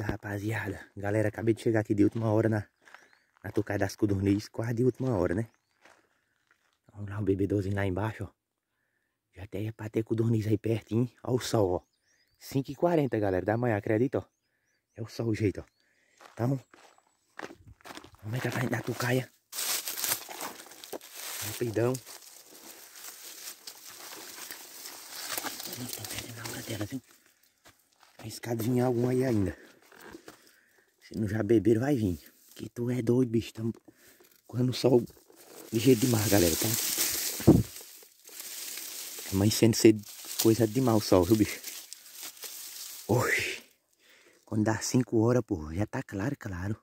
rapaziada? Galera, acabei de chegar aqui de última hora na, na tocada das codornizes, quase de última hora, né? Vamos lá, o bebedorzinho lá embaixo, ó. Já até ia é pra ter codorniz aí pertinho. Ó o sol, ó. 5h40, galera, da manhã, acredita, ó. É o sol o jeito, ó. Então, vamos entrar pra gente da tucaia. Rapidão. Não tô perdendo a hora aí ainda. Se não já beberam, vai vir. Que tu é doido, bicho. Tamo correndo o sol ligeiro demais, galera, tá? Amanhecendo ser coisa de mal o sol, viu, bicho? Oxi. Quando dá 5 horas, pô, já tá claro, claro.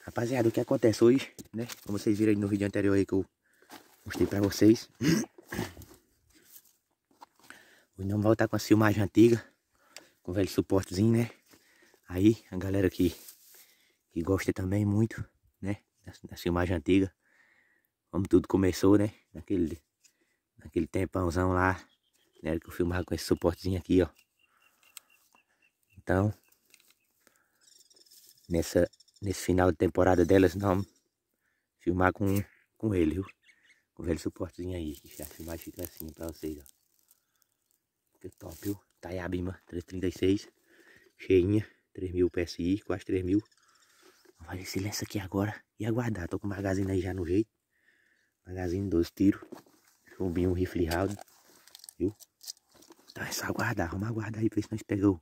Rapaziada, o que acontece hoje, né? Como vocês viram aí no vídeo anterior aí que eu mostrei pra vocês. Hoje não voltar com a filmagem antiga. Com o velho suportezinho, né? Aí a galera que, que gosta também muito, né? Das filmagem antiga Como tudo começou, né? Naquele, naquele tempãozão lá. Né? Que eu filmava com esse suportezinho aqui, ó. Então, nessa, nesse final de temporada delas, não filmar com, com ele, viu? Com o velho suportezinho aí. que a filmagem fica assim pra vocês, ó. que top, viu? Tayabima 336. Cheinha. 3.000 PSI, quase 3.000. Vamos fazer silêncio aqui agora e aguardar. Tô com o magazine aí já no jeito. Magazine, 12 tiros. Chumbinho, um rifle round. Viu? Então é só aguardar. Vamos aguardar aí pra ver se nós pegamos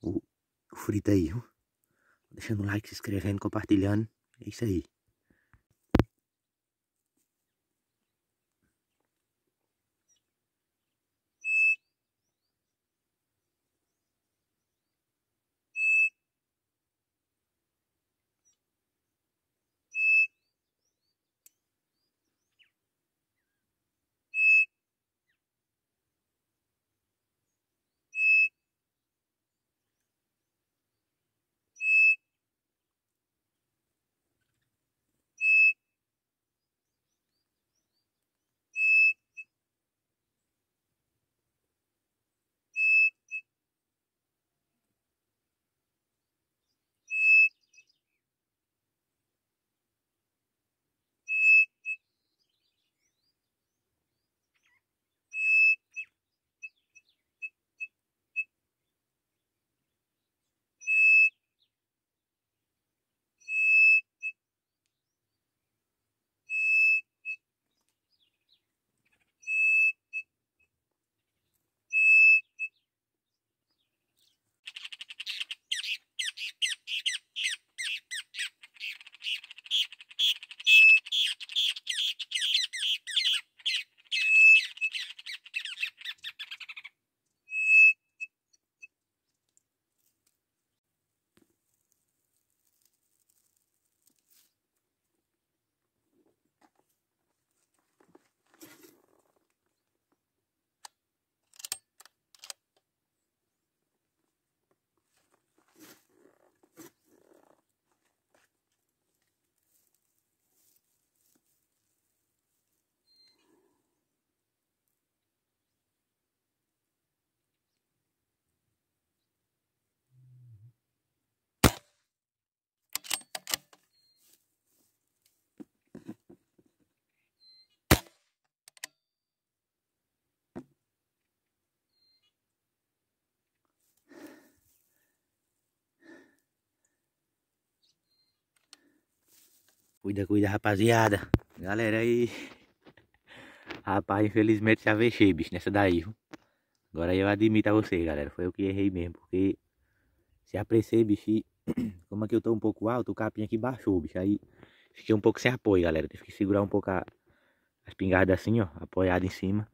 o, o, o frito aí, viu? Deixando o like, se inscrevendo, compartilhando. É isso aí. Cuida, cuida, rapaziada. Galera aí. Rapaz, infelizmente já vexei, bicho, nessa daí. Viu? Agora eu admito a vocês, galera. Foi eu que errei mesmo, porque se apressei, bicho. como Como aqui eu tô um pouco alto, o capim aqui baixou, bicho. Aí fiquei um pouco sem apoio, galera. Tive que segurar um pouco a, as espingarda assim, ó, apoiado em cima.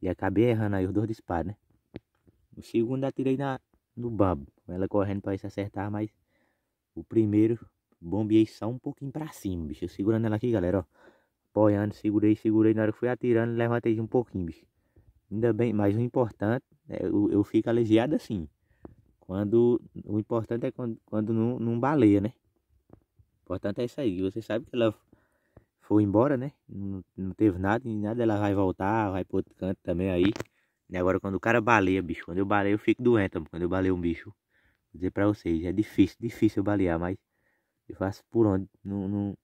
E acabei errando aí os dois disparos, né? O segundo atirei na, no babo. Ela correndo pra se acertar, mas o primeiro bombeei só um pouquinho pra cima, bicho. segurando ela aqui, galera, ó. Apoiando, segurei, segurei. Na hora que fui atirando, levantei um pouquinho, bicho. Ainda bem, mas o importante, é, eu, eu fico aleijado assim. Quando, o importante é quando, quando não, não baleia, né? O importante é isso aí. Você sabe que ela foi embora, né? Não, não teve nada, e nada. Ela vai voltar, vai pro outro canto também aí. E agora quando o cara baleia, bicho. Quando eu baleio, eu fico doente. Quando eu baleio um bicho. Vou dizer pra vocês, é difícil, difícil eu balear, mas e faço por onde não, não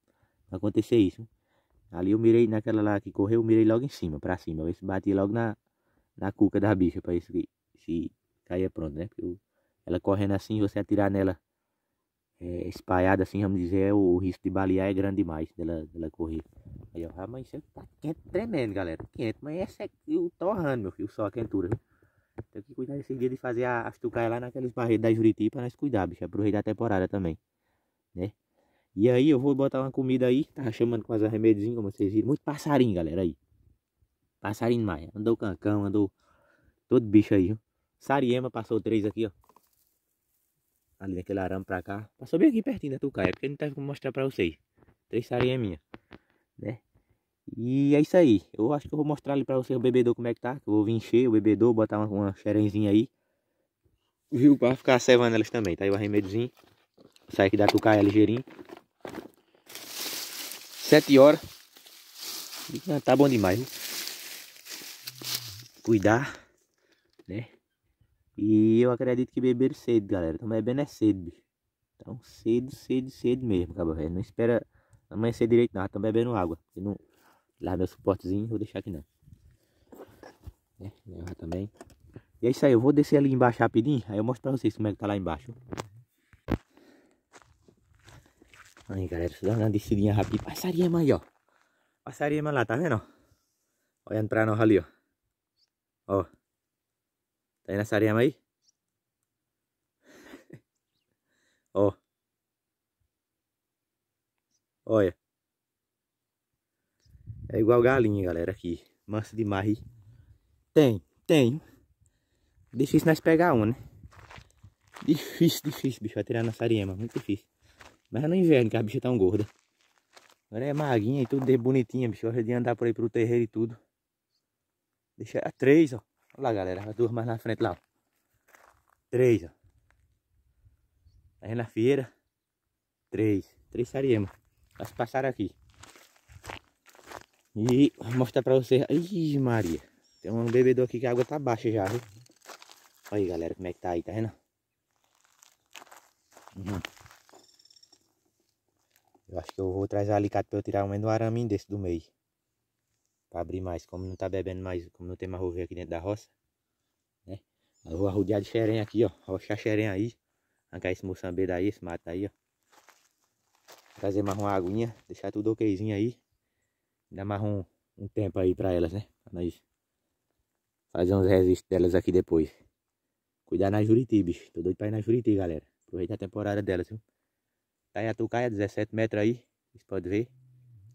acontecer isso. Ali eu mirei naquela lá que correu, eu mirei logo em cima, pra cima. Ver se bati logo na, na cuca da bicha, pra isso que se cair pronto, né? Porque eu, ela correndo assim, você atirar nela é, espalhada assim, vamos dizer, o, risco de balear é grande demais dela, dela correr. Aí eu, ah, mas isso tá quente, tremendo, galera. Quente, mas essa é o torrando, meu filho, só a quentura, Tem que cuidar desse dia de fazer a, as lá naqueles barreiros da Juriti pra nós cuidar, bicho. rei a temporada também né? E aí eu vou botar uma comida aí, tava chamando com as remédiozinhas, como vocês viram. Muito passarinho, galera, aí. Passarinho demais. Andou cancão, andou todo bicho aí, Sariema passou três aqui, ó. Ali naquele arame pra cá. Passou bem aqui pertinho da Tucaia, porque não tá como mostrar pra vocês. Três sarieminhas, né? E é isso aí. Eu acho que eu vou mostrar ali pra vocês o bebedor como é que tá. Que eu vou vir encher o bebedor, botar uma, uma xerenzinha aí. Viu? Pra ficar cevando elas também, tá aí o arremedozinho. Sai aqui da tucaia é ligeirinho. 7 horas. Ah, tá bom demais. Né? Cuidar, né? E eu acredito que beber cedo, galera. Então bebendo é cedo, bicho. Então cedo, cedo, cedo mesmo, cabo velho. Não espera amanhecer direito não. Estão ah, bebendo água. não lá meu suportezinho, vou deixar aqui não. Né? Também. E é isso aí, eu vou descer ali embaixo rapidinho, aí eu mostro pra vocês como é que tá lá embaixo. Aí, galera, deixa eu dar uma descidinha rápida. Passarema aí, ó. Passarema lá, tá vendo? Olhando pra nós ali, ó. Ó. Tá aí nessa arema aí? ó. Olha. É igual galinha, galera, aqui. Mansa marre. Tem, tem. Difícil nós pegar um, né? ¿eh? Difícil, difícil, bicho. Vai tirar nossa arema. Muito difícil. Mas é no inverno que a bicha tão tá gorda. Agora é maguinha e tudo de bonitinha, bicho. Gosta de andar por aí pro terreiro e tudo. Deixa a três, ó. Olha lá, galera. As duas mais na frente lá, ó. Três, ó. Aí tá na feira. Três. Três sariema. Elas passaram aqui. E vou mostrar pra vocês. Ih, Maria. Tem um bebedor aqui que a água tá baixa já, viu? Olha aí, galera, como é que tá aí, tá vendo? Uhum. Eu acho que eu vou trazer alicate para eu tirar o menos um desse do meio. Para abrir mais, como não tá bebendo mais, como não tem mais rover aqui dentro da roça. Né? Eu vou arrudear de xerém aqui, ó. Rochar xerém aí. Arrancar esse moçambê daí, esse mato daí, ó. Trazer mais uma aguinha, deixar tudo okzinho aí. Dar mais um, um tempo aí para elas, né? Pra nós fazer uns resíduos delas aqui depois. Cuidar na Juriti, bicho. Tô doido pra ir na Juriti, galera. Aproveita a temporada delas, viu? Tá em Atucaia, 17 metros aí. Vocês podem ver.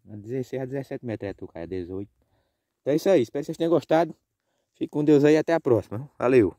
16 a 17 metros é Atucaia, 18. Então é isso aí. Espero que vocês tenham gostado. Fique com Deus aí até a próxima. Valeu!